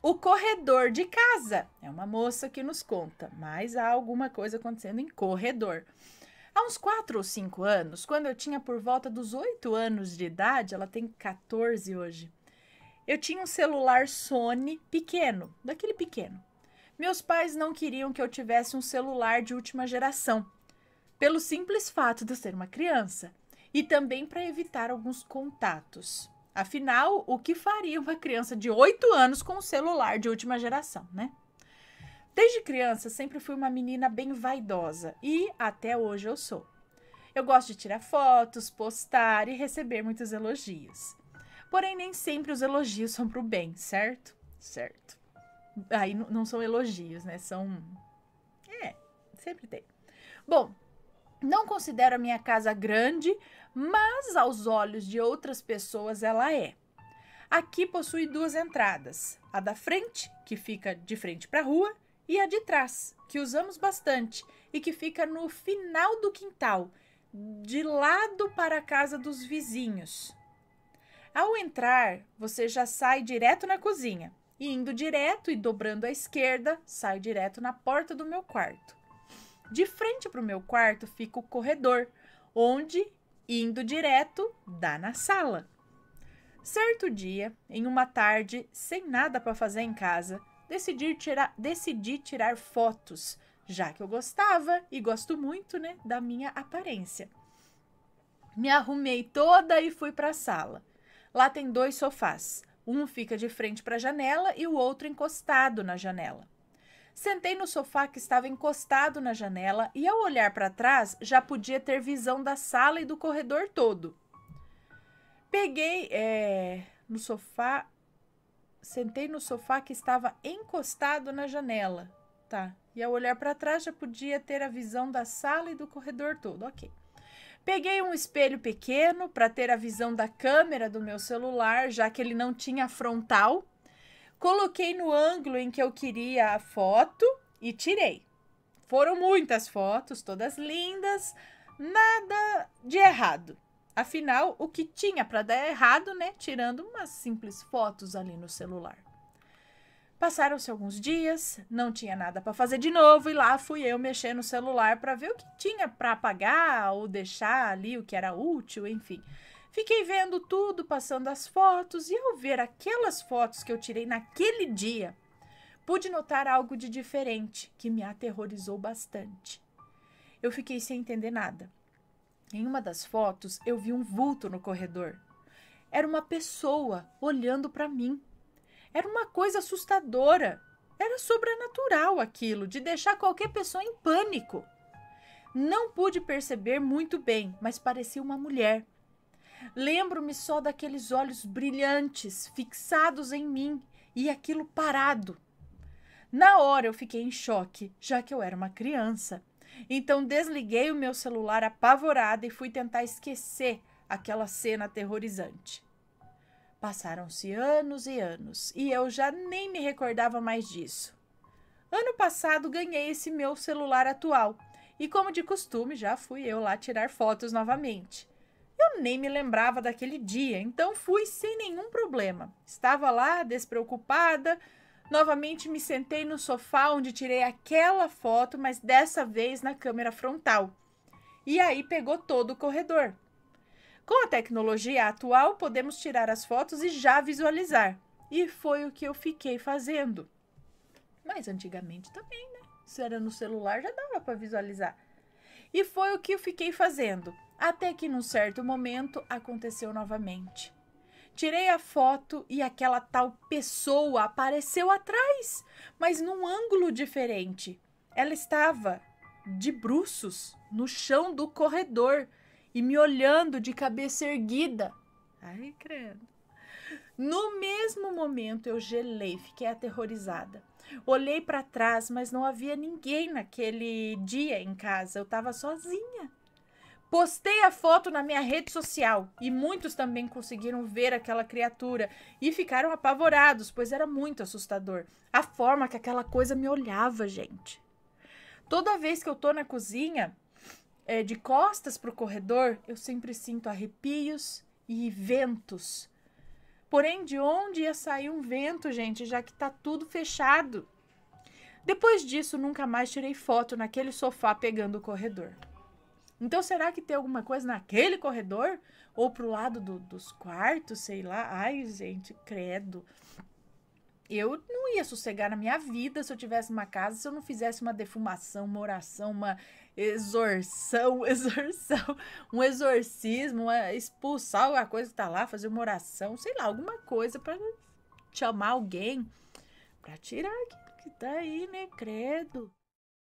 O corredor de casa é uma moça que nos conta, mas há alguma coisa acontecendo em corredor. Há uns 4 ou 5 anos, quando eu tinha por volta dos 8 anos de idade, ela tem 14 hoje. Eu tinha um celular Sony pequeno, daquele pequeno. Meus pais não queriam que eu tivesse um celular de última geração, pelo simples fato de eu ser uma criança, e também para evitar alguns contatos. Afinal, o que faria uma criança de 8 anos com um celular de última geração, né? Desde criança, sempre fui uma menina bem vaidosa e até hoje eu sou. Eu gosto de tirar fotos, postar e receber muitos elogios. Porém, nem sempre os elogios são para o bem, certo? Certo. Aí não são elogios, né? São. É, sempre tem. Bom, não considero a minha casa grande, mas aos olhos de outras pessoas ela é. Aqui possui duas entradas: a da frente, que fica de frente para a rua, e a de trás, que usamos bastante e que fica no final do quintal, de lado para a casa dos vizinhos. Ao entrar, você já sai direto na cozinha, e indo direto e dobrando à esquerda, sai direto na porta do meu quarto. De frente para o meu quarto fica o corredor, onde, indo direto, dá na sala. Certo dia, em uma tarde sem nada para fazer em casa, decidi tirar, decidi tirar fotos, já que eu gostava e gosto muito né, da minha aparência. Me arrumei toda e fui para a sala. Lá tem dois sofás. Um fica de frente para a janela e o outro encostado na janela. Sentei no sofá que estava encostado na janela e, ao olhar para trás, já podia ter visão da sala e do corredor todo. Peguei é, no sofá. Sentei no sofá que estava encostado na janela. Tá. E ao olhar para trás já podia ter a visão da sala e do corredor todo. Ok. Peguei um espelho pequeno para ter a visão da câmera do meu celular, já que ele não tinha frontal. Coloquei no ângulo em que eu queria a foto e tirei. Foram muitas fotos, todas lindas, nada de errado. Afinal, o que tinha para dar errado, né? Tirando umas simples fotos ali no celular. Passaram-se alguns dias, não tinha nada para fazer de novo e lá fui eu mexer no celular para ver o que tinha para apagar ou deixar ali o que era útil, enfim. Fiquei vendo tudo, passando as fotos, e ao ver aquelas fotos que eu tirei naquele dia, pude notar algo de diferente que me aterrorizou bastante. Eu fiquei sem entender nada. Em uma das fotos, eu vi um vulto no corredor. Era uma pessoa olhando para mim. Era uma coisa assustadora. Era sobrenatural aquilo, de deixar qualquer pessoa em pânico. Não pude perceber muito bem, mas parecia uma mulher Lembro-me só daqueles olhos brilhantes fixados em mim e aquilo parado. Na hora eu fiquei em choque, já que eu era uma criança. Então desliguei o meu celular apavorada e fui tentar esquecer aquela cena aterrorizante. Passaram-se anos e anos e eu já nem me recordava mais disso. Ano passado ganhei esse meu celular atual e, como de costume, já fui eu lá tirar fotos novamente eu nem me lembrava daquele dia, então fui sem nenhum problema. Estava lá, despreocupada. Novamente me sentei no sofá onde tirei aquela foto, mas dessa vez na câmera frontal. E aí pegou todo o corredor. Com a tecnologia atual, podemos tirar as fotos e já visualizar. E foi o que eu fiquei fazendo. Mas antigamente também, né? Se era no celular, já dava para visualizar. E foi o que eu fiquei fazendo. Até que num certo momento aconteceu novamente. Tirei a foto e aquela tal pessoa apareceu atrás, mas num ângulo diferente. Ela estava de bruços no chão do corredor e me olhando de cabeça erguida. Ai, credo. No mesmo momento eu gelei, fiquei aterrorizada. Olhei para trás, mas não havia ninguém naquele dia em casa, eu estava sozinha. Postei a foto na minha rede social e muitos também conseguiram ver aquela criatura e ficaram apavorados, pois era muito assustador. A forma que aquela coisa me olhava, gente. Toda vez que eu tô na cozinha, é, de costas pro corredor, eu sempre sinto arrepios e ventos. Porém, de onde ia sair um vento, gente, já que tá tudo fechado? Depois disso, nunca mais tirei foto naquele sofá pegando o corredor. Então, será que tem alguma coisa naquele corredor? Ou pro lado do, dos quartos, sei lá? Ai, gente, credo. Eu não ia sossegar na minha vida se eu tivesse uma casa, se eu não fizesse uma defumação, uma oração, uma exorção, exorção, um exorcismo, uma, expulsar alguma coisa que tá lá, fazer uma oração, sei lá, alguma coisa para chamar alguém para tirar que, que tá aí, né, credo.